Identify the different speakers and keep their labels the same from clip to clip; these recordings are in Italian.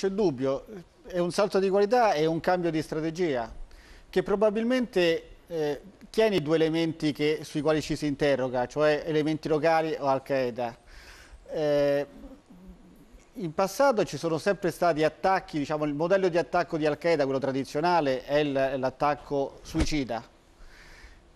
Speaker 1: C'è dubbio, è un salto di qualità e un cambio di strategia che probabilmente eh, tiene due elementi che, sui quali ci si interroga, cioè elementi locali o Al-Qaeda. Eh, in passato ci sono sempre stati attacchi, diciamo, il modello di attacco di Al-Qaeda, quello tradizionale, è l'attacco suicida.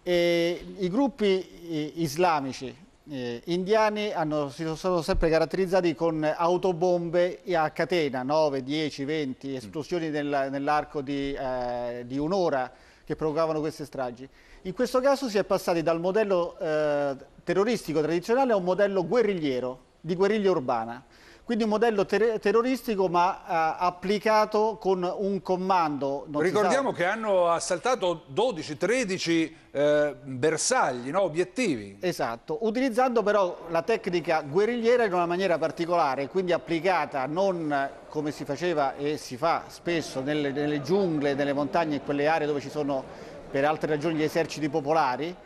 Speaker 1: E I gruppi islamici, eh, indiani hanno, si sono sempre caratterizzati con autobombe a catena, 9, 10, 20 esplosioni mm. nel, nell'arco di, eh, di un'ora che provocavano queste stragi. In questo caso si è passati dal modello eh, terroristico tradizionale a un modello guerrigliero, di guerriglia urbana. Quindi un modello ter terroristico ma eh, applicato con un comando. Ricordiamo
Speaker 2: che hanno assaltato 12-13 eh, bersagli, no? obiettivi.
Speaker 1: Esatto, utilizzando però la tecnica guerrigliera in una maniera particolare, quindi applicata non come si faceva e si fa spesso nelle, nelle giungle, nelle montagne e quelle aree dove ci sono per altre ragioni gli eserciti popolari,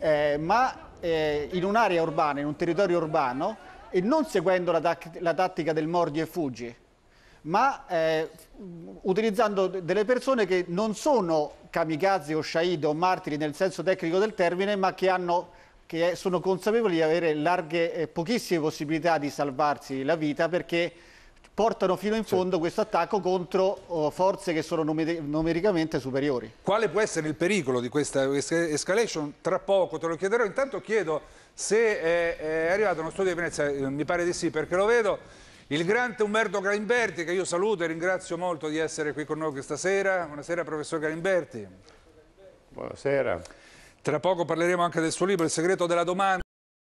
Speaker 1: eh, ma eh, in un'area urbana, in un territorio urbano, e non seguendo la, la tattica del mordi e fuggi, ma eh, utilizzando delle persone che non sono kamikaze o shaid o martiri nel senso tecnico del termine, ma che, hanno, che eh, sono consapevoli di avere larghe, eh, pochissime possibilità di salvarsi la vita perché portano fino in fondo sì. questo attacco contro oh, forze che sono numericamente superiori.
Speaker 2: Quale può essere il pericolo di questa escalation? Tra poco te lo chiederò, intanto chiedo se è, è arrivato uno studio di Venezia, eh, mi pare di sì perché lo vedo, il grande Umberto Galimberti che io saluto e ringrazio molto di essere qui con noi questa sera. Buonasera professor Galimberti.
Speaker 1: Buonasera.
Speaker 2: Tra poco parleremo anche del suo libro Il segreto della domanda.